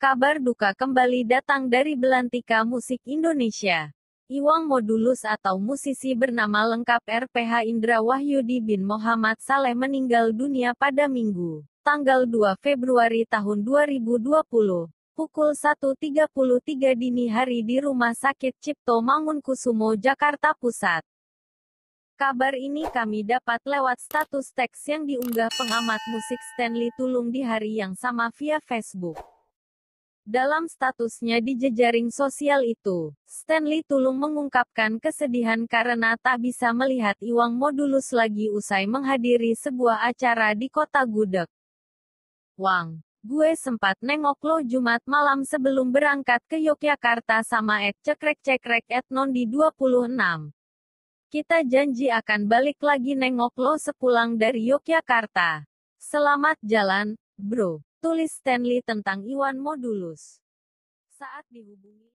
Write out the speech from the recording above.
Kabar duka kembali datang dari belantika musik Indonesia. Iwang Modulus atau musisi bernama lengkap RPH Indra Wahyudi bin Muhammad Saleh meninggal dunia pada Minggu, tanggal 2 Februari tahun 2020, pukul 1.33 dini hari di Rumah Sakit Cipto Mangunkusumo, Jakarta Pusat. Kabar ini kami dapat lewat status teks yang diunggah pengamat musik Stanley Tulung di hari yang sama via Facebook. Dalam statusnya di jejaring sosial itu, Stanley Tulung mengungkapkan kesedihan karena tak bisa melihat Iwang Modulus lagi usai menghadiri sebuah acara di kota Gudeg. Wang, gue sempat nengok lo Jumat malam sebelum berangkat ke Yogyakarta sama Ed cekrek-cekrek non di 26. Kita janji akan balik lagi nengok lo sepulang dari Yogyakarta. Selamat jalan, bro. Tulis Stanley tentang Iwan Modulus. Saat dihubungi